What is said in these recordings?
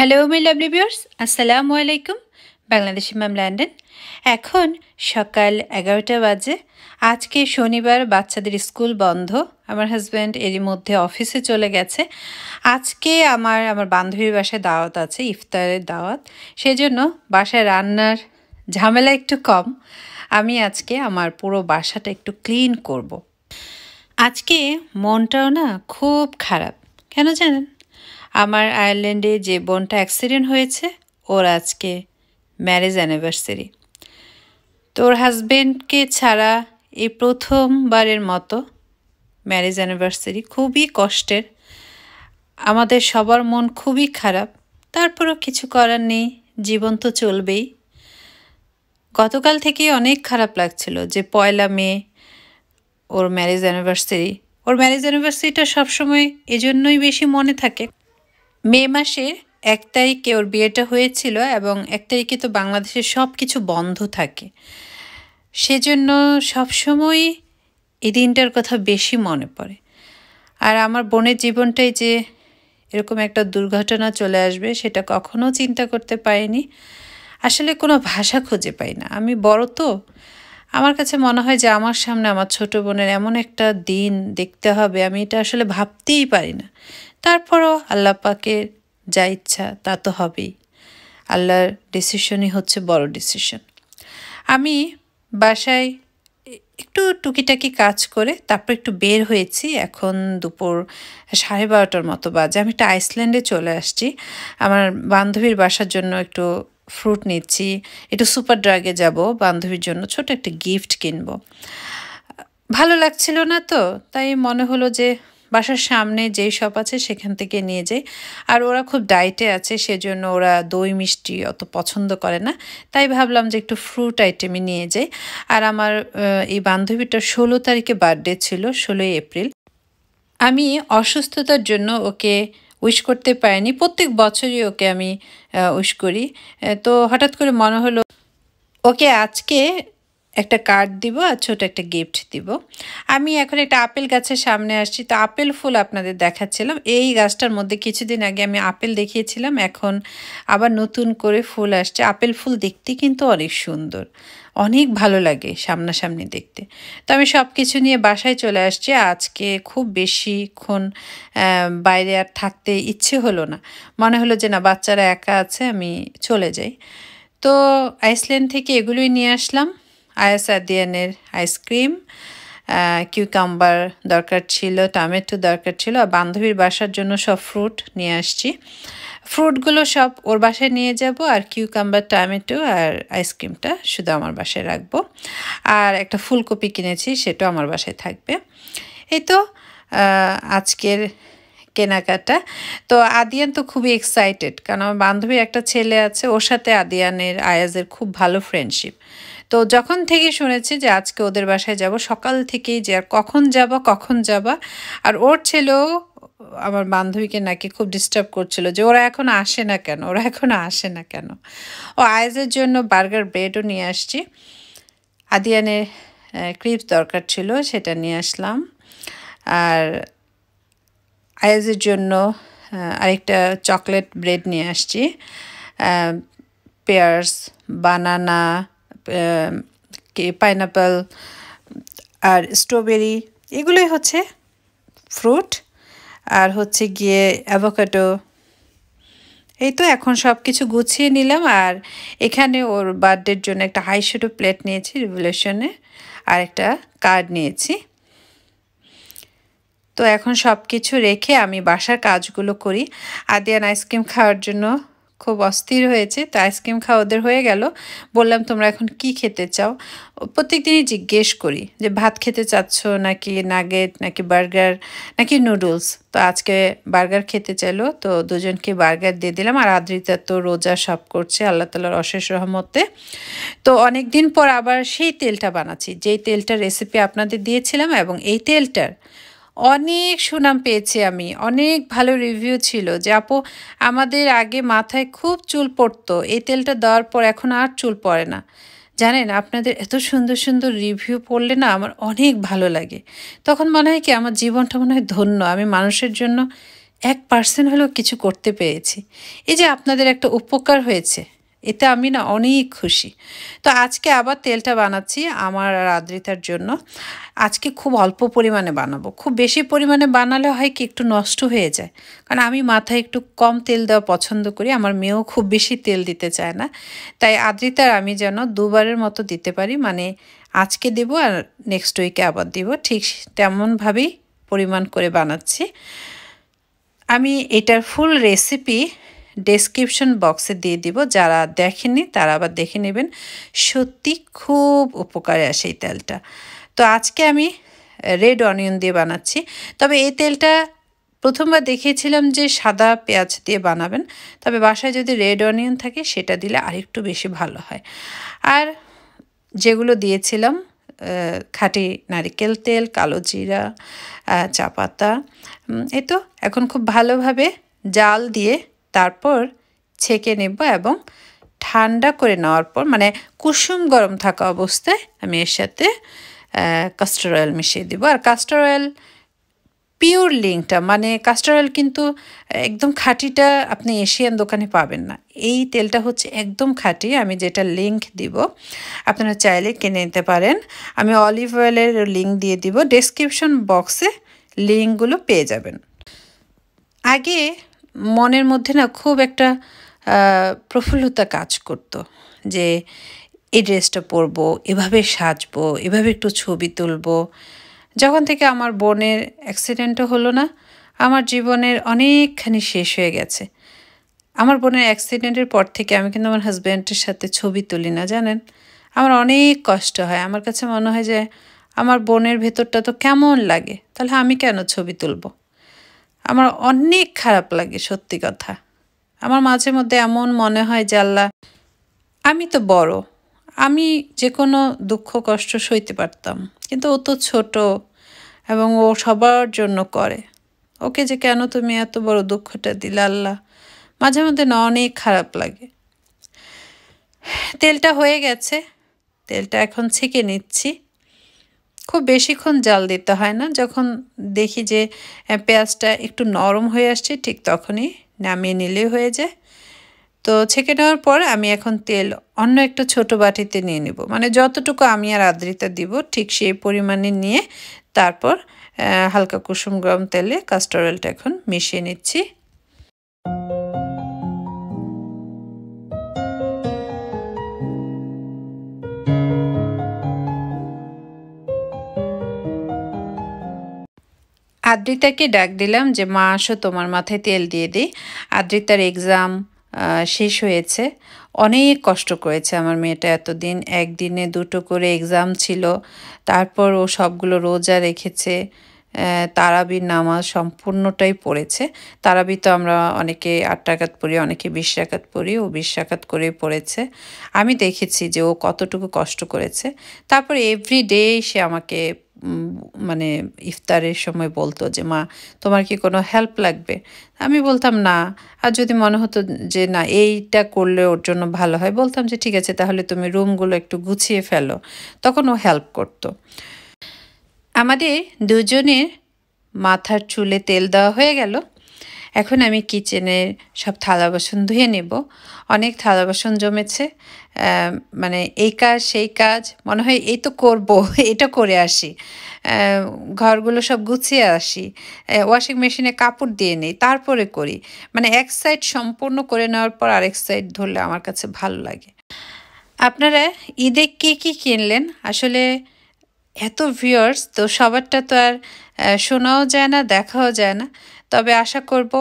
Hello me lovely viewers আসসালামু আলাইকুম Bangladeshi ma'am ল্যান্ডেন এখন সকাল এগারোটা বাজে আজকে শনিবার বাচ্চাদের স্কুল বন্ধ আমার হাজব্যান্ড এরই মধ্যে অফিসে চলে গেছে আজকে আমার আমার বান্ধবীর বাসায় দাওয়াত আছে ইফতারের দাওয়াত সেই জন্য বাসায় রান্নার ঝামেলা একটু কম আমি আজকে আমার পুরো বাসাটা একটু ক্লিন করব। আজকে মনটাও না খুব খারাপ কেন জানেন আমার আয়ারল্যান্ডে যে বোনটা অ্যাক্সিডেন্ট হয়েছে ওর আজকে ম্যারেজ অ্যানিভার্সারি তোর হাজব্যান্ডকে ছাড়া এই প্রথমবারের মতো ম্যারেজ অ্যানিভার্সারি খুবই কষ্টের আমাদের সবার মন খুবই খারাপ তারপরও কিছু করার নেই জীবন তো চলবেই গতকাল থেকে অনেক খারাপ লাগছিল যে পয়লা মে ওর ম্যারেজ অ্যানিভার্সারি ওর ম্যারেজ অ্যানিভার্সারিটা সবসময় এজন্যই বেশি মনে থাকে মে মাসের এক তারিখে ওর বিয়েটা হয়েছিল এবং এক তারিখে তো বাংলাদেশের সব কিছু বন্ধ থাকে সেজন্য সবসময় এই দিনটার কথা বেশি মনে পড়ে আর আমার বোনের জীবনটাই যে এরকম একটা দুর্ঘটনা চলে আসবে সেটা কখনো চিন্তা করতে পারিনি আসলে কোনো ভাষা খুঁজে পাই না আমি বড় তো আমার কাছে মনে হয় যে আমার সামনে আমার ছোট বোনের এমন একটা দিন দেখতে হবে আমি এটা আসলে ভাবতেই পারি না তারপরও আল্লাহ পাকের যা ইচ্ছা তা তো হবেই আল্লাহর ডিসিশনই হচ্ছে বড় ডিসিশন আমি বাসায় একটু টুকিটাকি কাজ করে তারপর একটু বের হয়েছি এখন দুপুর সাড়ে বারোটার মতো বাজে আমি একটা আইসল্যান্ডে চলে আসছি আমার বান্ধবীর বাসার জন্য একটু ফ্রুট নিচ্ছি একটু সুপার ড্রাগে যাব বান্ধবীর জন্য ছোট একটা গিফট কিনবো ভালো লাগছিল না তো তাই মনে হলো যে বাসার সামনে যেই সব আছে সেখান থেকে নিয়ে যাই আর ওরা খুব ডায়েটে আছে সেজন্য ওরা দই মিষ্টি অত পছন্দ করে না তাই ভাবলাম যে একটু ফ্রুট আইটেমই নিয়ে যাই আর আমার এই বান্ধবীটা ষোলো তারিখে বার্থডে ছিল ষোলোই এপ্রিল আমি অসুস্থতার জন্য ওকে উইশ করতে পারিনি প্রত্যেক বছরই ওকে আমি উইশ করি তো হঠাৎ করে মনে হলো ওকে আজকে একটা কার্ড দিব আর ছোট একটা গিফট দিব আমি এখন একটা আপেল গাছের সামনে আসছি তো আপেল ফুল আপনাদের দেখাচ্ছিলাম এই গাছটার মধ্যে কিছুদিন আগে আমি আপেল দেখিয়েছিলাম এখন আবার নতুন করে ফুল আসছে আপেল ফুল দেখতে কিন্তু অনেক সুন্দর অনেক ভালো লাগে সামনাসামনি দেখতে তো আমি সব কিছু নিয়ে বাসায় চলে আসছি আজকে খুব বেশিক্ষণ বাইরে আর থাকতে ইচ্ছে হলো না মনে হলো যে না বাচ্চারা একা আছে আমি চলে যাই তো আইসল্যান্ড থেকে এগুলোই নিয়ে আসলাম দিয়ানের আইসক্রিম কিউকাম্বার দরকার ছিল টমেটো দরকার ছিল আর বান্ধবীর বাসার জন্য সব ফ্রুট নিয়ে আসছি ফ্রুটগুলো সব ওর বাসায় নিয়ে যাব আর কিউকাম্বার টমেটো আর আইসক্রিমটা শুধু আমার বাসায় রাখবো আর একটা ফুলকপি কিনেছি সেটাও আমার বাসায় থাকবে এই তো আজকের কেনাকাটা তো আদিয়ান তো খুবই এক্সাইটেড কারণ আমার বান্ধবীর একটা ছেলে আছে ওর সাথে আদিয়ানের আয়াজের খুব ভালো ফ্রেন্ডশিপ তো যখন থেকে শুনেছি যে আজকে ওদের বাসায় যাব সকাল থেকেই যে আর কখন যাবা কখন যাবা আর ওর ছেলেও আমার বান্ধবীকে নাকি খুব ডিস্টার্ব করছিল যে ওরা এখন আসে না কেন ওরা এখন আসে না কেন ও আয়েজের জন্য বার্গার ব্রেডও নিয়ে আসছি আদিয়ানের ক্রিপ দরকার ছিল সেটা নিয়ে আসলাম আর আয়েজের জন্য আরেকটা চকলেট ব্রেড নিয়ে আসছি পেয়ার্স বানানা পাইনাপল আর স্ট্রবেরি এগুলোই হচ্ছে ফ্রুট আর হচ্ছে গিয়ে অ্যাভোকাডো এই তো এখন সব কিছু গুছিয়ে নিলাম আর এখানে ওর বার্থডের জন্য একটা হাই শুটো প্লেট নিয়েছি রিভলিউশনে আর একটা কার্ড নিয়েছি তো এখন সব কিছু রেখে আমি বাসার কাজগুলো করি আদিয়ান আইসক্রিম খাওয়ার জন্য খুব অস্থির হয়েছে তো আইসক্রিম খাওয়া ওদের হয়ে গেল বললাম তোমরা এখন কি খেতে চাও প্রত্যেক দিনই জিজ্ঞেস করি যে ভাত খেতে চাচ্ছ নাকি নাগেট নাকি বার্গার নাকি নুডলস তো আজকে বার্গার খেতে চাইলো তো দুজনকে বার্গার দিয়ে দিলাম আর আদ্রিতা তো রোজা সব করছে আল্লাহ তালার অশেষ রহমতে তো অনেক দিন পর আবার সেই তেলটা বানাচ্ছি যেই তেলটার রেসিপি আপনাদের দিয়েছিলাম এবং এই তেলটার অনেক সুনাম পেয়েছি আমি অনেক ভালো রিভিউ ছিল যে আপু আমাদের আগে মাথায় খুব চুল পড়তো এই তেলটা দেওয়ার পর এখন আর চুল পড়ে না জানেন আপনাদের এত সুন্দর সুন্দর রিভিউ পড়লে না আমার অনেক ভালো লাগে তখন মনে হয় কি আমার জীবনটা মনে হয় ধন্য আমি মানুষের জন্য এক পার্সেন্ট হলেও কিছু করতে পেরেছি এই যে আপনাদের একটা উপকার হয়েছে এতে আমি না অনেক খুশি তো আজকে আবার তেলটা বানাচ্ছি আমার আর আদ্রিতার জন্য আজকে খুব অল্প পরিমাণে বানাবো খুব বেশি পরিমাণে বানালে হয় কি একটু নষ্ট হয়ে যায় কারণ আমি মাথায় একটু কম তেল দেওয়া পছন্দ করি আমার মেয়েও খুব বেশি তেল দিতে চায় না তাই আদ্রিতার আমি যেন দুবারের মতো দিতে পারি মানে আজকে দেব আর নেক্সট উইকে আবার দিব ঠিক তেমনভাবেই পরিমাণ করে বানাচ্ছি আমি এটার ফুল রেসিপি ডেসক্রিপশন বক্সে দিয়ে দিব যারা দেখেননি তারা আবার দেখে নেবেন সত্যি খুব উপকারে আসে এই তেলটা তো আজকে আমি রেড অনিয়ন দিয়ে বানাচ্ছি তবে এই তেলটা প্রথমবার দেখিয়েছিলাম যে সাদা পেঁয়াজ দিয়ে বানাবেন তবে বাসায় যদি রেড অনিয়ন থাকে সেটা দিলে আরেকটু বেশি ভালো হয় আর যেগুলো দিয়েছিলাম খাটি নারিকেল তেল কালো জিরা চা পাতা তো এখন খুব ভালোভাবে জাল দিয়ে তারপর ছেঁকে নেব এবং ঠান্ডা করে নেওয়ার পর মানে কুসুম গরম থাকা অবস্থায় আমি এর সাথে কাস্টার অয়েল মিশিয়ে দিব আর কাস্টার অয়েল পিওর লিঙ্কটা মানে কাস্টার অয়েল কিন্তু একদম খাঁটিটা আপনি এশিয়ান দোকানে পাবেন না এই তেলটা হচ্ছে একদম খাঁটি আমি যেটা লিঙ্ক দিব আপনারা চাইলে কিনে নিতে পারেন আমি অলিভ অয়েলের লিঙ্ক দিয়ে দিব ডেসক্রিপশন বক্সে লিঙ্কগুলো পেয়ে যাবেন আগে মনের মধ্যে না খুব একটা প্রফুল্লতা কাজ করত যে এই ড্রেসটা পরবো এভাবে সাজবো এভাবে একটু ছবি তুলবো যখন থেকে আমার বোনের অ্যাক্সিডেন্টও হলো না আমার জীবনের অনেকখানি শেষ হয়ে গেছে আমার বোনের অ্যাক্সিডেন্টের পর থেকে আমি কিন্তু আমার হাজব্যান্ডের সাথে ছবি তুলি না জানেন আমার অনেক কষ্ট হয় আমার কাছে মনে হয় যে আমার বোনের ভেতরটা তো কেমন লাগে তাহলে আমি কেন ছবি তুলবো আমার অনেক খারাপ লাগে সত্যি কথা আমার মাঝে মধ্যে এমন মনে হয় যে আল্লাহ আমি তো বড় আমি যে কোনো দুঃখ কষ্ট সইতে পারতাম কিন্তু ও তো ছোট এবং ও সবার জন্য করে ওকে যে কেন তুমি এত বড় দুঃখটা দিলে আল্লাহ মাঝে মধ্যে না অনেক খারাপ লাগে তেলটা হয়ে গেছে তেলটা এখন ছেঁকে নিচ্ছি খুব বেশিক্ষণ জাল দিতে হয় না যখন দেখি যে পেঁয়াজটা একটু নরম হয়ে আসছে ঠিক তখনই নামিয়ে নিলে হয়ে যায় তো ছেঁকে নেওয়ার পর আমি এখন তেল অন্য একটা ছোট বাটিতে নিয়ে নিব মানে যতটুকু আমি আর আদ্রিতা দিব ঠিক সেই পরিমাণে নিয়ে তারপর হালকা কুসুম গরম তেলে কাস্টার অয়েলটা এখন মিশিয়ে নিচ্ছি আদ্রিতাকে ডাক দিলাম যে মা আসো তোমার মাথায় তেল দিয়ে দিই আদ্রিতার এক্সাম শেষ হয়েছে অনেক কষ্ট করেছে আমার মেয়েটা এতদিন একদিনে দুটো করে এক্সাম ছিল তারপর ও সবগুলো রোজা রেখেছে তারাবির নামাজ সম্পূর্ণটাই পড়েছে তারাবি তো আমরা অনেকে আট টাকাত পড়ি অনেকে বিশ টাকাত পড়ি ও বিশ টাকাত করে পড়েছে আমি দেখেছি যে ও কতটুকু কষ্ট করেছে তারপর এভরিডে সে আমাকে মানে ইফতারের সময় বলতো যে মা তোমার কি কোনো হেল্প লাগবে আমি বলতাম না আর যদি মনে হতো যে না এইটা করলে ওর জন্য ভালো হয় বলতাম যে ঠিক আছে তাহলে তুমি রুমগুলো একটু গুছিয়ে ফেলো তখন ও হেল্প করত। আমাদের দুজনের মাথার চুলে তেল দেওয়া হয়ে গেল এখন আমি কিচেনের সব থালা বাসন ধুয়ে নেব অনেক থালা বাসন জমেছে মানে এই কাজ সেই কাজ মনে হয় এই তো করব এটা করে আসি ঘরগুলো সব গুছিয়ে আসি ওয়াশিং মেশিনে কাপড় দিয়ে নেই তারপরে করি মানে এক সাইড সম্পূর্ণ করে নেওয়ার পর আরেক সাইড ধরলে আমার কাছে ভালো লাগে আপনারা ঈদে কী কী কিনলেন আসলে এত ভিউয়ার্স তো সবারটা তো আর শোনাও যায় না দেখাও যায় না তবে আশা করব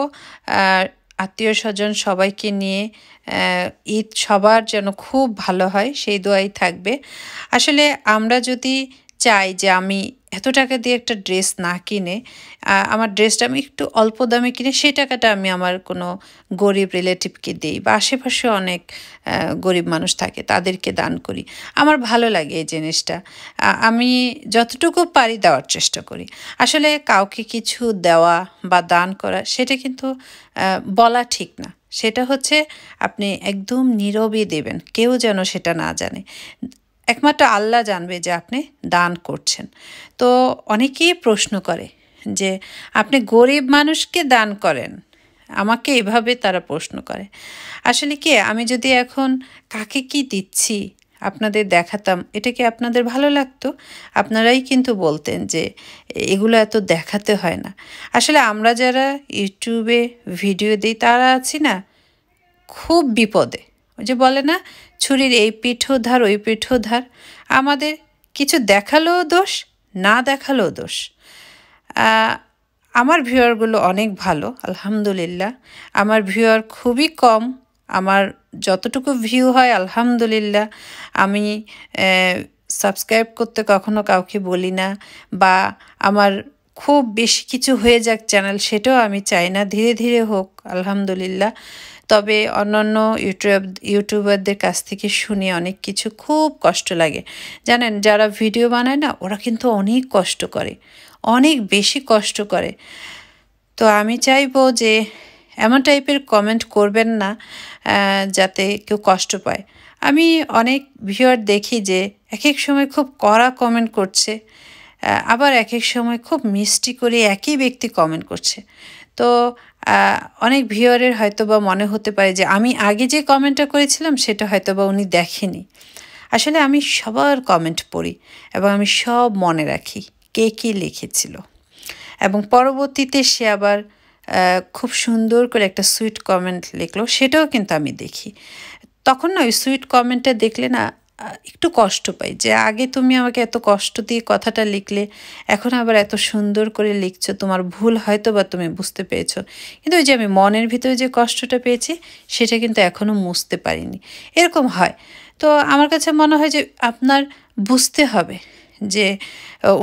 আত্মীয় স্বজন সবাইকে নিয়ে ঈদ সবার যেন খুব ভালো হয় সেই দোয়াই থাকবে আসলে আমরা যদি চাই যে আমি এত টাকা দিয়ে একটা ড্রেস না কিনে আমার ড্রেসটা আমি একটু অল্প দামে কিনে সেই টাকাটা আমি আমার কোনো গরিব রিলেটিভকে দিই বা আশেপাশে অনেক গরিব মানুষ থাকে তাদেরকে দান করি আমার ভালো লাগে এই জিনিসটা আমি যতটুকু পারি দেওয়ার চেষ্টা করি আসলে কাউকে কিছু দেওয়া বা দান করা সেটা কিন্তু বলা ঠিক না সেটা হচ্ছে আপনি একদম নীরবে দেবেন কেউ যেন সেটা না জানে একমাত্র আল্লাহ জানবে যে আপনি দান করছেন তো অনেকেই প্রশ্ন করে যে আপনি গরিব মানুষকে দান করেন আমাকে এভাবে তারা প্রশ্ন করে আসলে কি আমি যদি এখন কাকে কি দিচ্ছি আপনাদের দেখাতাম এটা কি আপনাদের ভালো লাগতো আপনারাই কিন্তু বলতেন যে এগুলো এত দেখাতে হয় না আসলে আমরা যারা ইউটিউবে ভিডিও দিই তারা আছি না খুব বিপদে যে বলে না ছুরির এই ধার ওই ধার আমাদের কিছু দেখালেও দোষ না দেখালেও দোষ আমার ভিউয়ারগুলো অনেক ভালো আলহামদুলিল্লাহ আমার ভিউয়ার খুবই কম আমার যতটুকু ভিউ হয় আলহামদুলিল্লাহ আমি সাবস্ক্রাইব করতে কখনো কাউকে বলি না বা আমার খুব বেশি কিছু হয়ে যাক চ্যানেল সেটাও আমি চাই না ধীরে ধীরে হোক আলহামদুলিল্লাহ তবে অন্যান্য ইউটিউব ইউটিউবারদের কাছ থেকে শুনে অনেক কিছু খুব কষ্ট লাগে জানেন যারা ভিডিও বানায় না ওরা কিন্তু অনেক কষ্ট করে অনেক বেশি কষ্ট করে তো আমি চাইবো যে এমন টাইপের কমেন্ট করবেন না যাতে কেউ কষ্ট পায় আমি অনেক ভিউয়ার দেখি যে এক এক সময় খুব কড়া কমেন্ট করছে আবার এক এক সময় খুব মিষ্টি করে একই ব্যক্তি কমেন্ট করছে তো অনেক ভিওরের হয়তো বা মনে হতে পারে যে আমি আগে যে কমেন্টটা করেছিলাম সেটা হয়তো বা উনি দেখেনি আসলে আমি সবার কমেন্ট পড়ি এবং আমি সব মনে রাখি কে কী লিখেছিল এবং পরবর্তীতে সে আবার খুব সুন্দর করে একটা সুইট কমেন্ট লিখলো সেটাও কিন্তু আমি দেখি তখন না ওই সুইট কমেন্টটা দেখলে না একটু কষ্ট পাই যে আগে তুমি আমাকে এত কষ্ট দিয়ে কথাটা লিখলে এখন আবার এত সুন্দর করে লিখছো তোমার ভুল হয়তো বা তুমি বুঝতে পেরেছো কিন্তু ওই যে আমি মনের ভিতরে যে কষ্টটা পেয়েছি সেটা কিন্তু এখনও মুছতে পারিনি এরকম হয় তো আমার কাছে মনে হয় যে আপনার বুঝতে হবে যে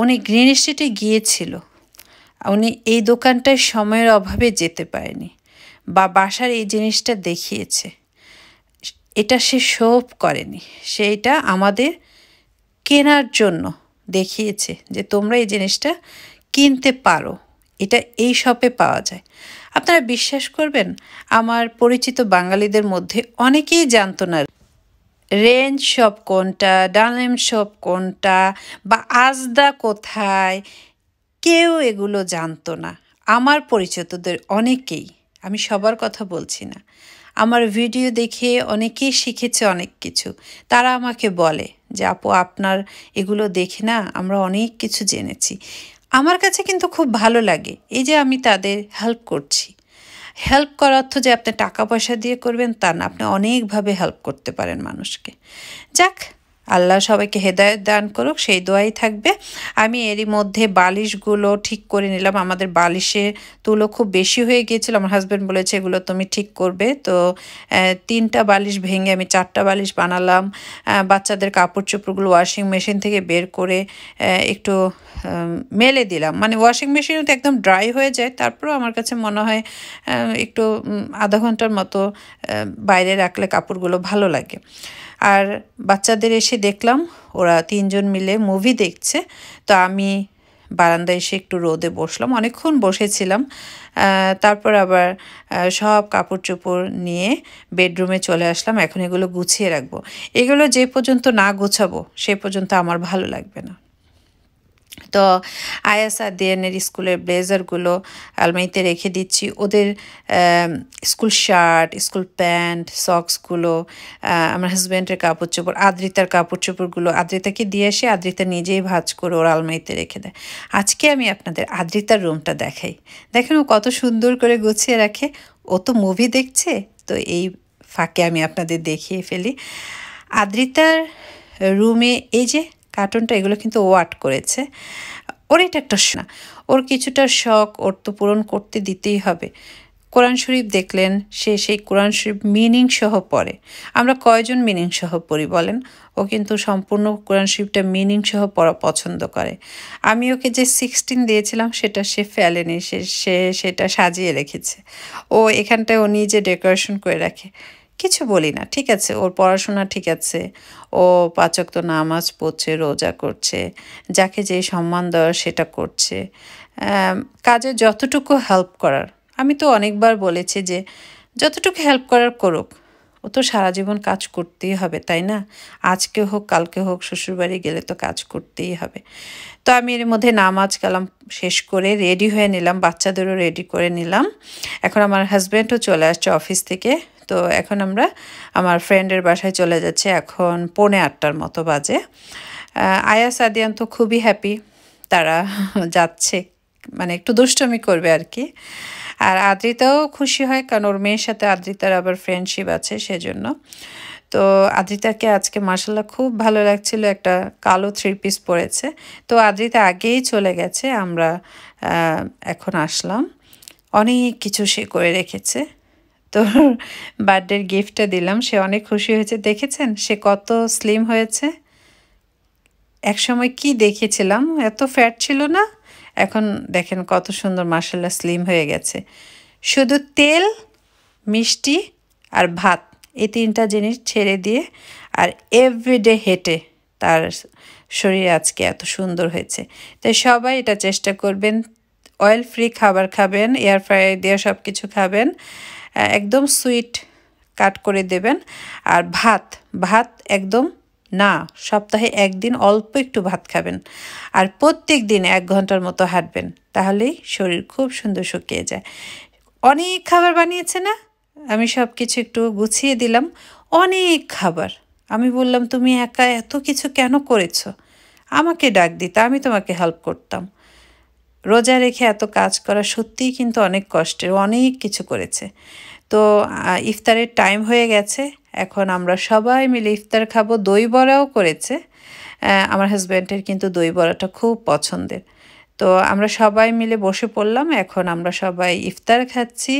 উনি গ্রিন স্ট্রিটে গিয়েছিল উনি এই দোকানটায় সময়ের অভাবে যেতে পারেনি বা বাসার এই জিনিসটা দেখিয়েছে এটা সে শোভ করেনি সেইটা আমাদের কেনার জন্য দেখিয়েছে যে তোমরা এই জিনিসটা কিনতে পারো এটা এই শপে পাওয়া যায় আপনারা বিশ্বাস করবেন আমার পরিচিত বাঙালিদের মধ্যে অনেকেই জানতো না রেঞ্জ শপ কোনটা ডালেম শপ কোনটা বা আজদা কোথায় কেউ এগুলো জানতো না আমার পরিচিতদের অনেকেই আমি সবার কথা বলছি না আমার ভিডিও দেখে অনেকেই শিখেছে অনেক কিছু তারা আমাকে বলে যে আপু আপনার এগুলো দেখে না আমরা অনেক কিছু জেনেছি আমার কাছে কিন্তু খুব ভালো লাগে এই যে আমি তাদের হেল্প করছি হেল্প করার অর্থ যে আপনি টাকা পয়সা দিয়ে করবেন তা না আপনি অনেকভাবে হেল্প করতে পারেন মানুষকে যাক আল্লাহ সবাইকে হেদায়ত দান করুক সেই দোয়াই থাকবে আমি এরই মধ্যে বালিশগুলো ঠিক করে নিলাম আমাদের বালিশে তুলো খুব বেশি হয়ে গিয়েছিল আমার হাজব্যান্ড বলেছে এগুলো তুমি ঠিক করবে তো তিনটা বালিশ ভেঙে আমি চারটা বালিশ বানালাম বাচ্চাদের কাপড় চোপড়গুলো ওয়াশিং মেশিন থেকে বের করে একটু মেলে দিলাম মানে ওয়াশিং মেশিনও তো একদম ড্রাই হয়ে যায় তারপরেও আমার কাছে মনে হয় একটু আধা ঘন্টার মতো বাইরে রাখলে কাপড়গুলো ভালো লাগে আর বাচ্চাদের এসে দেখলাম ওরা তিনজন মিলে মুভি দেখছে তো আমি বারান্দায় এসে একটু রোদে বসলাম অনেকক্ষণ বসেছিলাম তারপর আবার সব কাপড় চোপড় নিয়ে বেডরুমে চলে আসলাম এখন এগুলো গুছিয়ে রাখবো এগুলো যে পর্যন্ত না গুছাবো সে পর্যন্ত আমার ভালো লাগবে না তো আয়াসা দেয়ানের স্কুলের ব্লেজারগুলো আলমারিতে রেখে দিচ্ছি ওদের স্কুল শার্ট স্কুল প্যান্ট সক্সগুলো আমার হাজব্যান্ডের কাপড় চোপড় আদ্রিতার কাপড় চোপড়গুলো আদ্রিতাকে দিয়ে এসে আদ্রিতা নিজেই ভাজ করে ওর আলমারিতে রেখে দেয় আজকে আমি আপনাদের আদ্রিতার রুমটা দেখাই দেখেন ও কত সুন্দর করে গুছিয়ে রাখে ও তো মুভি দেখছে তো এই ফাঁকে আমি আপনাদের দেখিয়ে ফেলি আদ্রিতার রুমে এই যে কার্টুনটা এগুলো কিন্তু ওয়াট করেছে ওর এটা একটা শোনা ওর কিছুটা শখ ওর তো পূরণ করতে দিতেই হবে কোরআন শরীফ দেখলেন সে সেই কোরআন শরীফ মিনিং সহ পড়ে আমরা কয়জন মিনিং সহ পড়ি বলেন ও কিন্তু সম্পূর্ণ কোরআন শরীফটা মিনিং সহ পড়া পছন্দ করে আমি ওকে যে সিক্সটিন দিয়েছিলাম সেটা সে ফেলেনি সে সে সেটা সাজিয়ে রেখেছে ও এখানটায় ও নিজে ডেকোরেশন করে রাখে কিছু বলি না ঠিক আছে ওর পড়াশোনা ঠিক আছে ও পাচক তো নামাজ পড়ছে রোজা করছে যাকে যে সম্মান দেওয়ার সেটা করছে কাজে যতটুকু হেল্প করার আমি তো অনেকবার বলেছি যে যতটুকু হেল্প করার করুক ও তো সারা জীবন কাজ করতেই হবে তাই না আজকে হোক কালকে হোক শ্বশুরবাড়ি গেলে তো কাজ করতেই হবে তো আমি এর মধ্যে নামাজ কালাম শেষ করে রেডি হয়ে নিলাম বাচ্চাদেরও রেডি করে নিলাম এখন আমার হাজব্যান্ডও চলে আসছে অফিস থেকে তো এখন আমরা আমার ফ্রেন্ডের বাসায় চলে যাচ্ছি এখন পৌনে আটটার মতো বাজে আয়াস আদিয়ান তো খুবই হ্যাপি তারা যাচ্ছে মানে একটু দুষ্টমি করবে আর কি আর আদ্রিতাও খুশি হয় কারণ ওর মেয়ের সাথে আদ্রিতার আবার ফ্রেন্ডশিপ আছে সেজন্য তো আদ্রিতাকে আজকে মার্শাল্লাহ খুব ভালো লাগছিল একটা কালো থ্রি পিস পরেছে তো আদ্রিতা আগেই চলে গেছে আমরা এখন আসলাম অনেক কিছু সে করে রেখেছে তোর বার্থডের গিফটটা দিলাম সে অনেক খুশি হয়েছে দেখেছেন সে কত স্লিম হয়েছে একসময় কি দেখেছিলাম এত ফ্যাট ছিল না এখন দেখেন কত সুন্দর মার্শাল্লা স্লিম হয়ে গেছে শুধু তেল মিষ্টি আর ভাত এই তিনটা জিনিস ছেড়ে দিয়ে আর এভরিডে হেঁটে তার শরীর আজকে এত সুন্দর হয়েছে তাই সবাই এটা চেষ্টা করবেন অয়েল ফ্রি খাবার খাবেন এয়ার ফ্রায়ার দিয়ে সব কিছু খাবেন একদম সুইট কাট করে দেবেন আর ভাত ভাত একদম না সপ্তাহে একদিন অল্প একটু ভাত খাবেন আর প্রত্যেক দিন এক ঘন্টার মতো হাঁটবেন তাহলেই শরীর খুব সুন্দর শুকিয়ে যায় অনেক খাবার বানিয়েছে না আমি সব কিছু একটু গুছিয়ে দিলাম অনেক খাবার আমি বললাম তুমি একা এত কিছু কেন করেছো আমাকে ডাক দিতে আমি তোমাকে হেল্প করতাম রোজা রেখে এত কাজ করা সত্যিই কিন্তু অনেক কষ্টের অনেক কিছু করেছে তো ইফতারের টাইম হয়ে গেছে এখন আমরা সবাই মিলে ইফতার খাবো দই বড়াও করেছে আমার হাজব্যান্ডের কিন্তু দই বড়াটা খুব পছন্দের তো আমরা সবাই মিলে বসে পড়লাম এখন আমরা সবাই ইফতার খাচ্ছি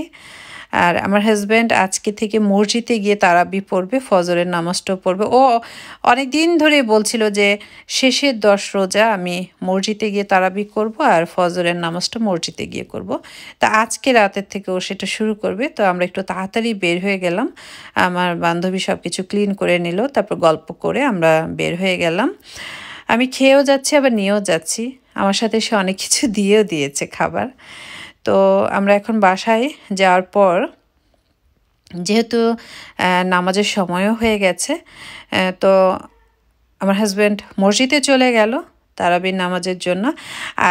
আর আমার হাজব্যান্ড আজকে থেকে মসজিদে গিয়ে তারাবি পড়বে ফজরের নামাজটাও পড়বে ও অনেক দিন ধরে বলছিল যে শেষের দশ রোজা আমি মসজিদে গিয়ে তারাবি করব আর ফজরের নামাজটা মসজিদে গিয়ে করব তা আজকে রাতের থেকে ও সেটা শুরু করবে তো আমরা একটু তাড়াতাড়ি বের হয়ে গেলাম আমার বান্ধবী সব কিছু ক্লিন করে নিল তারপর গল্প করে আমরা বের হয়ে গেলাম আমি খেয়েও যাচ্ছি আবার নিয়েও যাচ্ছি আমার সাথে সে অনেক কিছু দিয়েও দিয়েছে খাবার তো আমরা এখন বাসায় যাওয়ার পর যেহেতু নামাজের সময়ও হয়ে গেছে তো আমার হাজব্যান্ড মসজিদে চলে গেল তারাবির নামাজের জন্য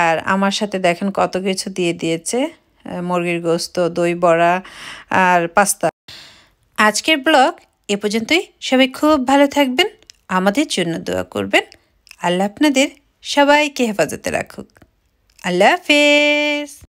আর আমার সাথে দেখেন কত কিছু দিয়ে দিয়েছে মুরগির গোস্ত দই বড়া আর পাস্তা আজকের ব্লগ এ পর্যন্তই সবাই খুব ভালো থাকবেন আমাদের জন্য দোয়া করবেন আল্লাহ আপনাদের সবাইকে হেফাজতে রাখুক আল্লাহ হাফেজ